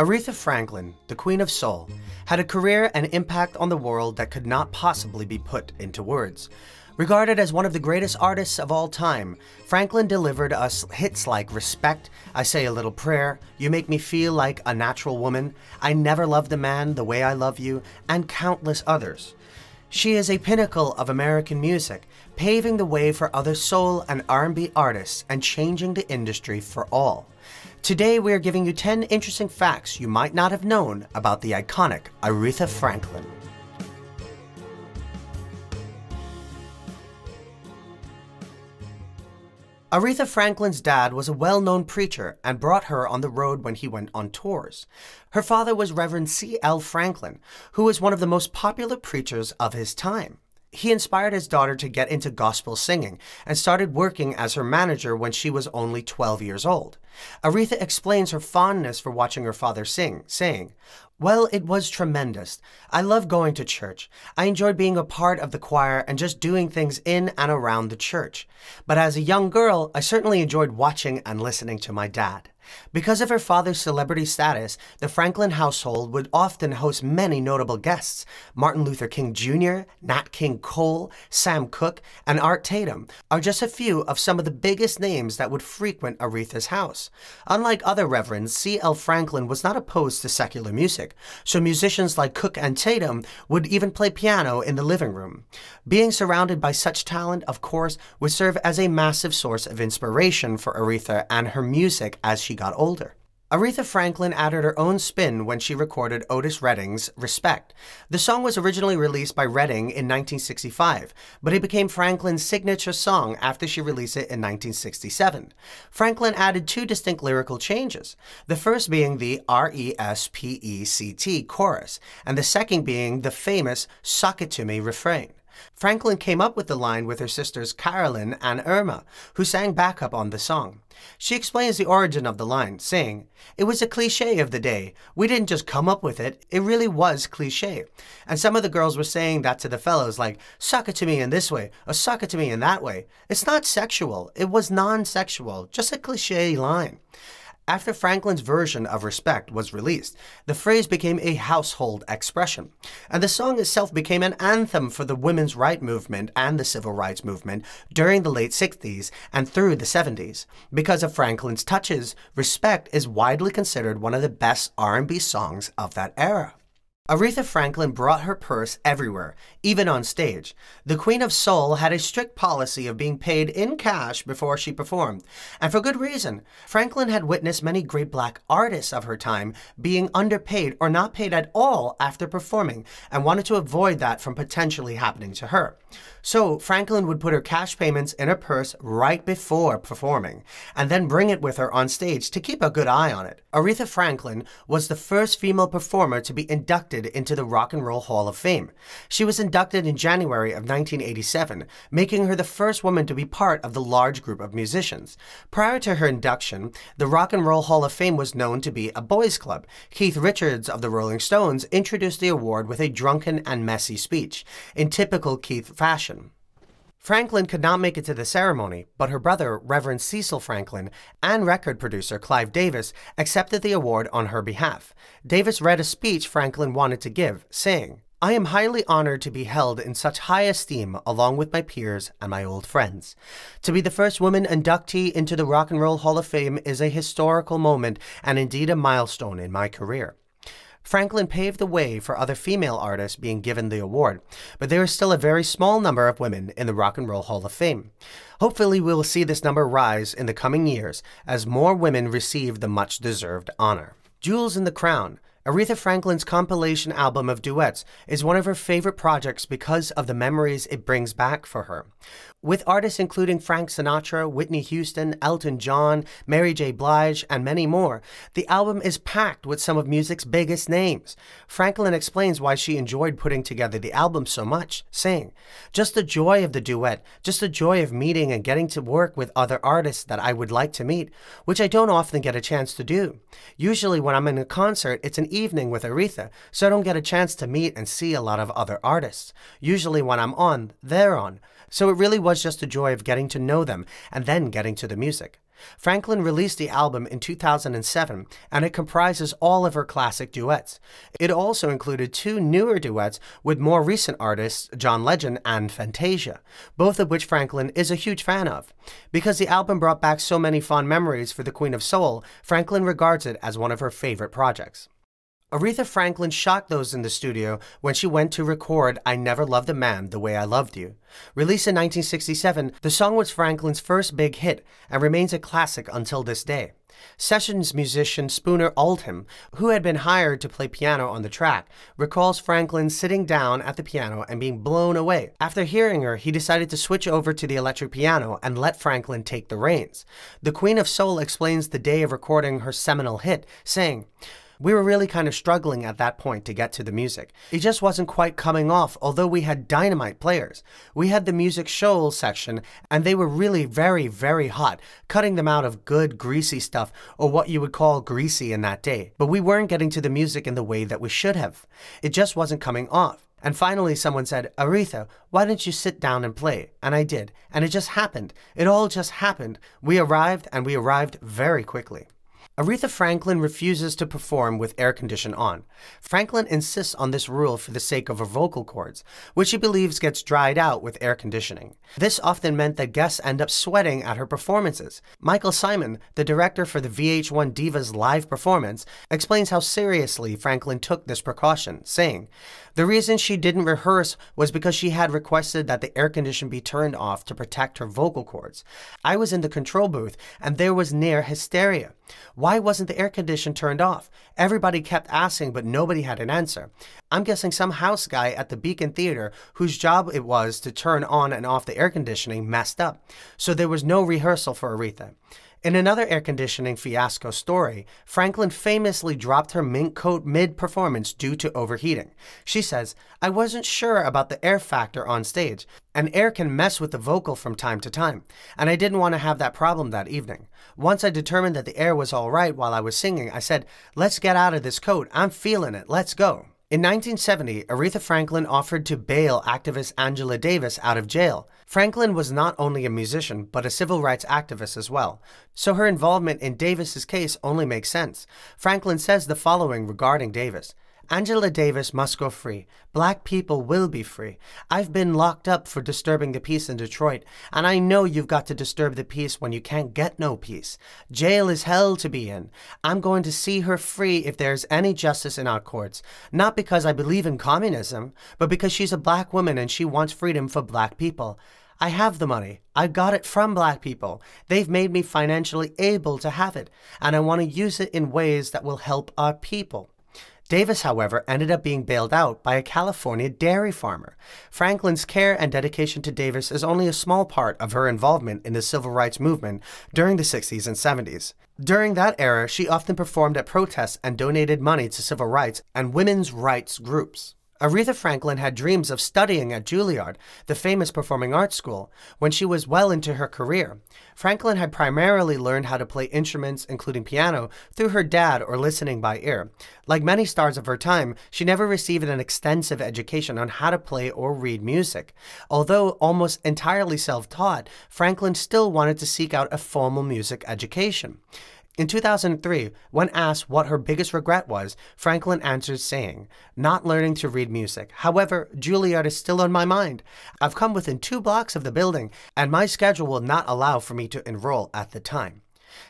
Aretha Franklin, the Queen of Soul, had a career and impact on the world that could not possibly be put into words. Regarded as one of the greatest artists of all time, Franklin delivered us hits like Respect, I Say a Little Prayer, You Make Me Feel Like a Natural Woman, I Never Loved a Man the Way I Love You, and countless others. She is a pinnacle of American music, paving the way for other soul and R&B artists and changing the industry for all. Today we are giving you 10 interesting facts you might not have known about the iconic Aretha Franklin. Aretha Franklin's dad was a well known preacher and brought her on the road when he went on tours. Her father was Reverend C. L. Franklin, who was one of the most popular preachers of his time. He inspired his daughter to get into gospel singing and started working as her manager when she was only 12 years old. Aretha explains her fondness for watching her father sing, saying, Well, it was tremendous. I love going to church. I enjoyed being a part of the choir and just doing things in and around the church. But as a young girl, I certainly enjoyed watching and listening to my dad. Because of her father's celebrity status, the Franklin household would often host many notable guests Martin Luther King Jr., Nat King Cole, Sam Cooke, and Art Tatum are just a few of some of the biggest names that would frequent Aretha's house. Unlike other reverends, C.L. Franklin was not opposed to secular music, so musicians like Cook and Tatum would even play piano in the living room. Being surrounded by such talent, of course, would serve as a massive source of inspiration for Aretha and her music as she got older. Aretha Franklin added her own spin when she recorded Otis Redding's Respect. The song was originally released by Redding in 1965, but it became Franklin's signature song after she released it in 1967. Franklin added two distinct lyrical changes, the first being the R-E-S-P-E-C-T chorus, and the second being the famous Suck It To Me refrain. Franklin came up with the line with her sisters Carolyn and Irma, who sang backup on the song. She explains the origin of the line, saying, It was a cliche of the day. We didn't just come up with it, it really was cliche. And some of the girls were saying that to the fellows, like, Suck it to me in this way, or suck it to me in that way. It's not sexual, it was non sexual, just a cliche line. After Franklin's version of Respect was released, the phrase became a household expression, and the song itself became an anthem for the women's rights movement and the civil rights movement during the late 60s and through the 70s. Because of Franklin's touches, Respect is widely considered one of the best R&B songs of that era. Aretha Franklin brought her purse everywhere, even on stage. The Queen of Soul had a strict policy of being paid in cash before she performed, and for good reason. Franklin had witnessed many great black artists of her time being underpaid or not paid at all after performing, and wanted to avoid that from potentially happening to her. So Franklin would put her cash payments in her purse right before performing, and then bring it with her on stage to keep a good eye on it. Aretha Franklin was the first female performer to be inducted inducted into the Rock and Roll Hall of Fame. She was inducted in January of 1987, making her the first woman to be part of the large group of musicians. Prior to her induction, the Rock and Roll Hall of Fame was known to be a boys' club. Keith Richards of the Rolling Stones introduced the award with a drunken and messy speech, in typical Keith fashion. Franklin could not make it to the ceremony, but her brother, Reverend Cecil Franklin, and record producer Clive Davis accepted the award on her behalf. Davis read a speech Franklin wanted to give, saying, I am highly honored to be held in such high esteem along with my peers and my old friends. To be the first woman inductee into the Rock and Roll Hall of Fame is a historical moment and indeed a milestone in my career. Franklin paved the way for other female artists being given the award, but there is still a very small number of women in the Rock and Roll Hall of Fame. Hopefully, we will see this number rise in the coming years as more women receive the much deserved honor. Jewels in the Crown. Aretha Franklin's compilation album of duets is one of her favorite projects because of the memories it brings back for her with artists including Frank Sinatra, Whitney Houston, Elton John, Mary J. Blige, and many more. The album is packed with some of music's biggest names. Franklin explains why she enjoyed putting together the album so much, saying, Just the joy of the duet, just the joy of meeting and getting to work with other artists that I would like to meet, which I don't often get a chance to do. Usually when I'm in a concert, it's an evening with Aretha, so I don't get a chance to meet and see a lot of other artists. Usually when I'm on, they're on. So it really was just the joy of getting to know them and then getting to the music. Franklin released the album in 2007, and it comprises all of her classic duets. It also included two newer duets with more recent artists, John Legend and Fantasia, both of which Franklin is a huge fan of. Because the album brought back so many fond memories for the Queen of Soul, Franklin regards it as one of her favorite projects. Aretha Franklin shocked those in the studio when she went to record I Never Loved a Man the Way I Loved You. Released in 1967, the song was Franklin's first big hit and remains a classic until this day. Sessions musician Spooner Oldham, who had been hired to play piano on the track, recalls Franklin sitting down at the piano and being blown away. After hearing her, he decided to switch over to the electric piano and let Franklin take the reins. The Queen of Soul explains the day of recording her seminal hit, saying, we were really kind of struggling at that point to get to the music. It just wasn't quite coming off, although we had dynamite players. We had the music show section, and they were really very, very hot, cutting them out of good, greasy stuff, or what you would call greasy in that day. But we weren't getting to the music in the way that we should have. It just wasn't coming off. And finally, someone said, Aretha, why don't you sit down and play? And I did. And it just happened. It all just happened. We arrived, and we arrived very quickly. Aretha Franklin refuses to perform with air condition on. Franklin insists on this rule for the sake of her vocal cords, which she believes gets dried out with air conditioning. This often meant that guests end up sweating at her performances. Michael Simon, the director for the VH1 Divas live performance, explains how seriously Franklin took this precaution, saying, The reason she didn't rehearse was because she had requested that the air condition be turned off to protect her vocal cords. I was in the control booth, and there was near hysteria. Why why wasn't the air condition turned off? Everybody kept asking, but nobody had an answer. I'm guessing some house guy at the Beacon Theater, whose job it was to turn on and off the air conditioning, messed up. So there was no rehearsal for Aretha. In another air conditioning fiasco story, Franklin famously dropped her mink coat mid performance due to overheating. She says, I wasn't sure about the air factor on stage, and air can mess with the vocal from time to time, and I didn't want to have that problem that evening. Once I determined that the air was all right while I was singing, I said, Let's get out of this coat. I'm feeling it. Let's go. In 1970, Aretha Franklin offered to bail activist Angela Davis out of jail. Franklin was not only a musician, but a civil rights activist as well, so her involvement in Davis's case only makes sense. Franklin says the following regarding Davis. Angela Davis must go free. Black people will be free. I've been locked up for disturbing the peace in Detroit, and I know you've got to disturb the peace when you can't get no peace. Jail is hell to be in. I'm going to see her free if there's any justice in our courts. Not because I believe in communism, but because she's a black woman and she wants freedom for black people. I have the money. I got it from black people. They've made me financially able to have it, and I want to use it in ways that will help our people. Davis, however, ended up being bailed out by a California dairy farmer. Franklin's care and dedication to Davis is only a small part of her involvement in the civil rights movement during the 60s and 70s. During that era, she often performed at protests and donated money to civil rights and women's rights groups. Aretha Franklin had dreams of studying at Juilliard, the famous performing arts school, when she was well into her career. Franklin had primarily learned how to play instruments, including piano, through her dad or listening by ear. Like many stars of her time, she never received an extensive education on how to play or read music. Although almost entirely self taught, Franklin still wanted to seek out a formal music education. In 2003, when asked what her biggest regret was, Franklin answers saying, Not learning to read music. However, Juilliard is still on my mind. I've come within two blocks of the building, and my schedule will not allow for me to enroll at the time.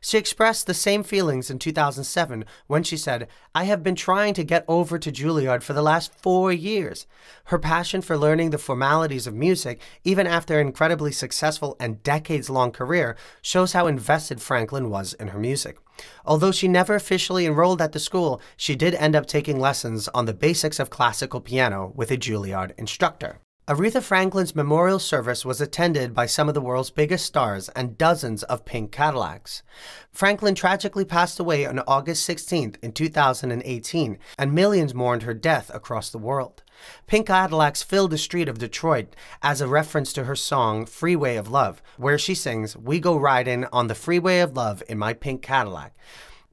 She expressed the same feelings in 2007 when she said, I have been trying to get over to Juilliard for the last four years. Her passion for learning the formalities of music, even after an incredibly successful and decades long career, shows how invested Franklin was in her music. Although she never officially enrolled at the school, she did end up taking lessons on the basics of classical piano with a Juilliard instructor. Aretha Franklin's memorial service was attended by some of the world's biggest stars and dozens of pink Cadillacs. Franklin tragically passed away on August 16th in 2018, and millions mourned her death across the world. Pink Cadillacs filled the street of Detroit as a reference to her song Freeway of Love, where she sings, We go riding on the freeway of love in my pink Cadillac.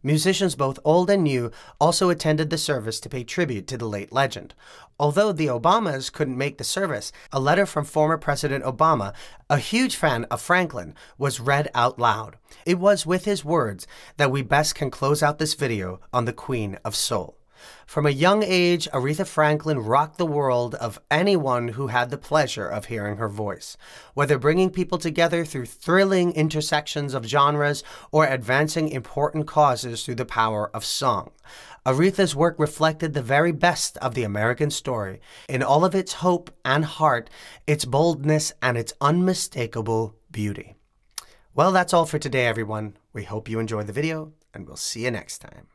Musicians both old and new also attended the service to pay tribute to the late legend. Although the Obamas couldn't make the service, a letter from former President Obama, a huge fan of Franklin, was read out loud. It was with his words that we best can close out this video on the Queen of Soul. From a young age, Aretha Franklin rocked the world of anyone who had the pleasure of hearing her voice. Whether bringing people together through thrilling intersections of genres or advancing important causes through the power of song, Aretha's work reflected the very best of the American story in all of its hope and heart, its boldness, and its unmistakable beauty. Well, that's all for today, everyone. We hope you enjoyed the video, and we'll see you next time.